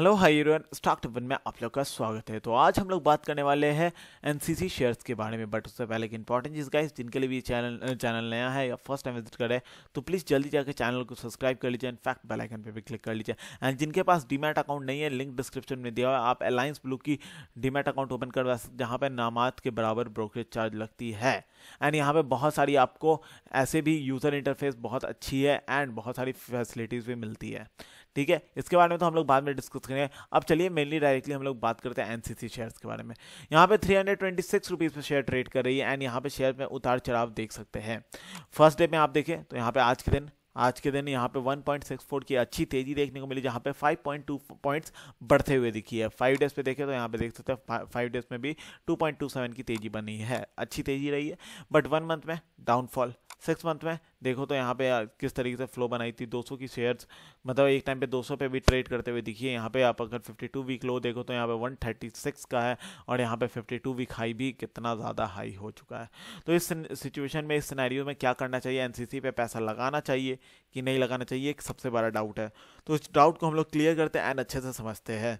hello hi यूरोन stock tiffin में आप लोग का स्वागत है तो आज हम लोग बात करने वाले हैं एनसीसी शेयर्स के बारे में बट उससे पहले एक इंपॉर्टेंट चीज़ गाइस जिनके लिए भी चैनल चैनल नया है या फर्स्ट टाइम विजिट करें तो प्लीज़ जल्दी जाकर चैनल को सब्सक्राइब कर लीजिए इनफैक्ट बेलाइकन पर भी क्लिक कर लीजिए एंड जिनके पास डीमेट अकाउंट नहीं है लिंक डिस्क्रिप्शन में दिया हुआ आप अलायंस ब्लू की डीमेट अकाउंट ओपन करवा सकते जहाँ पर नामात के बराबर ब्रोकरेज चार्ज लगती है एंड यहाँ पे बहुत सारी आपको ऐसे भी यूज़र इंटरफेस बहुत अच्छी है एंड बहुत सारी फैसिलिटीज़ भी मिलती है ठीक है इसके बारे में तो हम लोग बाद में डिस्कस करेंगे अब चलिए मेनली डायरेक्टली हम लोग बात करते हैं एनसीसी शेयर्स के बारे में यहाँ पे three hundred twenty six share trade कर रही है एंड यहाँ पे शेयर में उतार चढ़ाव देख सकते हैं फर्स्ट डे में आप देखें तो यहाँ पे आज के दिन आज के दिन यहाँ पे 1.64 की अच्छी तेजी देखने को मिली जहाँ पे 5.2 पॉइंट्स बढ़ते हुए दिखी है फाइव डेज पे देखें तो यहाँ पे देख सकते हैं फाइव डेज में भी 2.27 की तेजी बनी है अच्छी तेजी रही है बट वन मंथ में डाउनफॉल सिक्स मंथ में देखो तो यहाँ पे किस तरीके से फ्लो बनाई थी 200 की शेयर्स मतलब एक टाइम पे 200 पे भी ट्रेड करते हुए दिखिए यहाँ पे आप अगर 52 वीक लो देखो तो यहाँ पे 136 का है और यहाँ पे 52 वीक हाई भी कितना ज़्यादा हाई हो चुका है तो इस सिचुएशन में इस सिनेरियो में क्या करना चाहिए एन सी पैसा लगाना चाहिए कि नहीं लगाना चाहिए एक सबसे बड़ा डाउट है तो इस डाउट को हम लोग क्लियर करते हैं एंड अच्छे से समझते हैं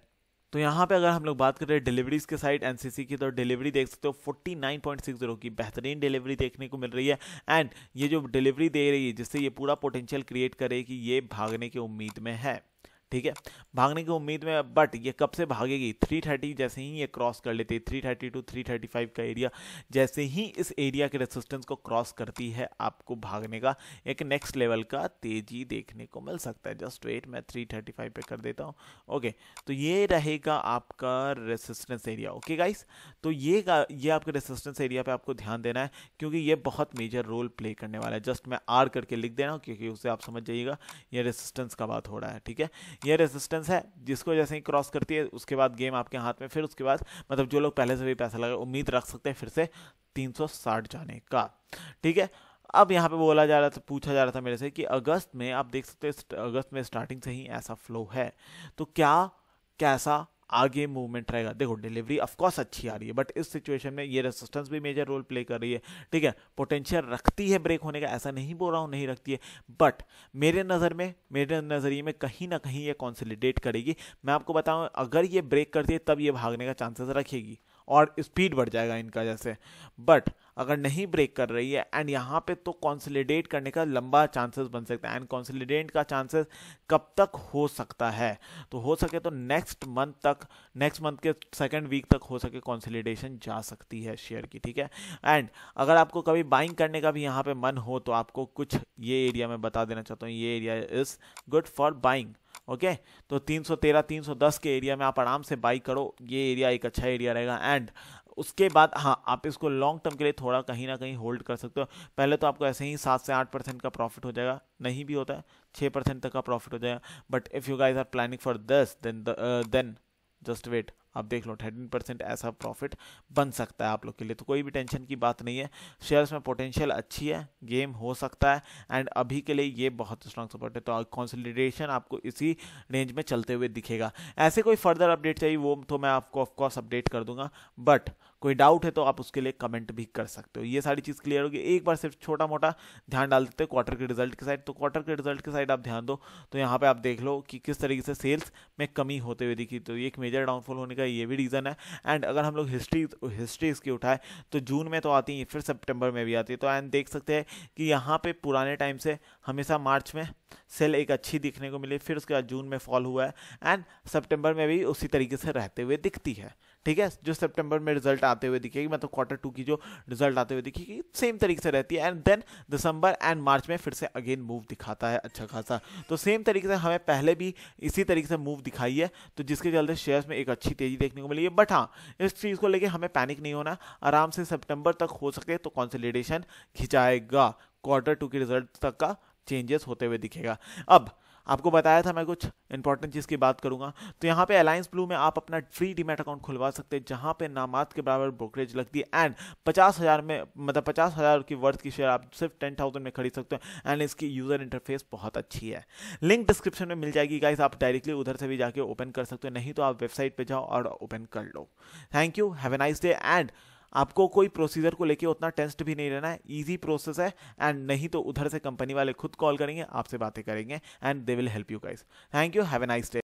तो यहाँ पे अगर हम लोग बात करें डिलीवरीज के साइड एनसीसी की तो डिलीवरी देख सकते हो 49.60 की बेहतरीन डिलीवरी देखने को मिल रही है एंड ये जो डिलीवरी दे रही है जिससे ये पूरा पोटेंशियल क्रिएट करे कि ये भागने की उम्मीद में है ठीक है भागने की उम्मीद में बट ये कब से भागेगी थ्री थर्टी जैसे ही ये क्रॉस कर लेती है three thirty two three thirty five का एरिया जैसे ही इस एरिया के रेसिस्टेंस को क्रॉस करती है आपको भागने का एक नेक्स्ट लेवल का तेजी देखने को मिल सकता है जस्ट वेट मैं थ्री थर्टी फाइव पर कर देता हूँ ओके तो ये रहेगा आपका रेसिस्टेंस एरिया ओके गाइस तो ये ये आपके रेसिस्टेंस एरिया पर आपको ध्यान देना है क्योंकि ये बहुत मेजर रोल प्ले करने वाला है जस्ट मैं आर करके लिख दे रहा हूँ क्योंकि उसे आप समझ जाइएगा ये रेसिस्टेंस का बात हो रहा है ठीक है ये रेजिस्टेंस है जिसको जैसे ही क्रॉस करती है उसके बाद गेम आपके हाथ में फिर उसके बाद मतलब जो लोग पहले से भी पैसा लगा उम्मीद रख सकते हैं फिर से 360 जाने का ठीक है अब यहाँ पे बोला जा रहा था पूछा जा रहा था मेरे से कि अगस्त में आप देख सकते हैं अगस्त में स्टार्टिंग से ही ऐसा फ्लो है तो क्या कैसा आगे मूवमेंट रहेगा देखो डिलीवरी ऑफकोर्स अच्छी आ रही है बट इस सिचुएशन में ये रेसिस्टेंस भी मेजर रोल प्ले कर रही है ठीक है पोटेंशियल रखती है ब्रेक होने का ऐसा नहीं बोल रहा हूँ नहीं रखती है बट मेरे नज़र में मेरे नज़रिए में कहीं ना कहीं ये कॉन्सिलिडेट करेगी मैं आपको बताऊँ अगर ये ब्रेक करती है तब ये भागने का चांसेस रखेगी और स्पीड बढ़ जाएगा इनका जैसे बट अगर नहीं ब्रेक कर रही है एंड यहाँ पे तो कॉन्सलिडेट करने का लंबा चांसेस बन सकता है एंड कॉन्सलिडेट का चांसेस कब तक हो सकता है तो हो सके तो नेक्स्ट मंथ तक नेक्स्ट मंथ के सेकेंड वीक तक हो सके कॉन्सलिडेशन जा सकती है शेयर की ठीक है एंड अगर आपको कभी बाइंग करने का भी यहाँ पे मन हो तो आपको कुछ ये एरिया में बता देना चाहता हूँ ये area is good for buying okay तो 313 310 के एरिया में आप आराम से बाई करो ये एरिया एक अच्छा एरिया रहेगा एंड उसके बाद हाँ आप इसको लॉन्ग टर्म के लिए थोड़ा कहीं ना कहीं होल्ड कर सकते हो पहले तो आपको ऐसे ही सात से आठ परसेंट का प्रॉफिट हो जाएगा नहीं भी होता है छः परसेंट तक का प्रॉफिट हो जाएगा but if you guys are planning for दस देन देन जस्ट वेट आप देख लो थर्टीन परसेंट ऐसा प्रॉफिट बन सकता है आप लोग के लिए तो कोई भी टेंशन की बात नहीं है शेयर्स में पोटेंशियल अच्छी है गेम हो सकता है एंड अभी के लिए ये बहुत स्ट्रॉन्ग सपोर्ट है तो कॉन्सलिडेशन आपको इसी रेंज में चलते हुए दिखेगा ऐसे कोई फर्दर अपडेट चाहिए वो तो मैं आपको ऑफकोर्स अपडेट कर दूंगा बट कोई डाउट है तो आप उसके लिए कमेंट भी कर सकते हो ये सारी चीज़ क्लियर होगी एक बार सिर्फ छोटा मोटा ध्यान डाल देते हैं क्वार्टर के रिजल्ट के साइड तो क्वार्टर के रिजल्ट के साइड आप ध्यान दो तो यहाँ पे आप देख लो कि किस तरीके से सेल्स में कमी होते हुए दिखी तो एक मेजर डाउनफॉल होने का ये भी रीज़न है एंड अगर हम लोग हिस्ट्री हिस्ट्री इसकी उठाएं तो जून में तो आती है फिर सेप्टेम्बर में भी आती है तो एंड देख सकते हैं कि यहाँ पर पुराने टाइम से हमेशा मार्च में सेल एक अच्छी दिखने को मिली फिर उसके बाद जून में फॉल हुआ है एंड सितंबर में भी उसी तरीके से रहते हुए दिखती है ठीक है जो सितंबर में रिजल्ट आते हुए दिखेगी मतलब क्वार्टर टू की जो रिजल्ट आते हुए दिखेगी सेम तरीके से रहती है and then December and March में फिर से अगेन मूव दिखाता है अच्छा खासा तो सेम तरीके से हमें पहले भी इसी तरीके से मूव दिखाई है तो जिसके चलते शेयर्स में एक अच्छी तेजी देखने को मिली है बट हाँ इस चीज़ को लेकर हमें पैनिक नहीं होना आराम से सेप्टेम्बर तक हो सके तो कॉन्सोलिडेशन खिंचाएगा क्वार्टर टू के रिजल्ट तक का चेंजेस होते हुए दिखेगा अब आपको बताया था मैं कुछ इंपॉर्टेंट चीज़ की बात करूंगा तो यहाँ पे अलायंस ब्लू में आप अपना फ्री डीमेट अकाउंट खुलवा सकते हैं जहाँ पे नामात के बराबर ब्रोकरेज लगती है एंड पचास हज़ार में मतलब पचास हज़ार की वर्थ की शेयर आप सिर्फ टेन थाउजेंड में खरीद सकते हो एंड इसकी यूज़र इंटरफेस बहुत अच्छी है लिंक डिस्क्रिप्शन में मिल जाएगी गाइस आप डायरेक्टली उधर से भी जाके ओपन कर सकते हो नहीं तो आप वेबसाइट पर जाओ और ओपन कर लो thank you have a nice day and आपको कोई प्रोसीजर को लेके उतना टेंस्ट भी नहीं रहना है ईजी प्रोसेस है एंड नहीं तो उधर से कंपनी वाले खुद कॉल करेंगे आपसे बातें करेंगे and they will help you guys thank you have a nice day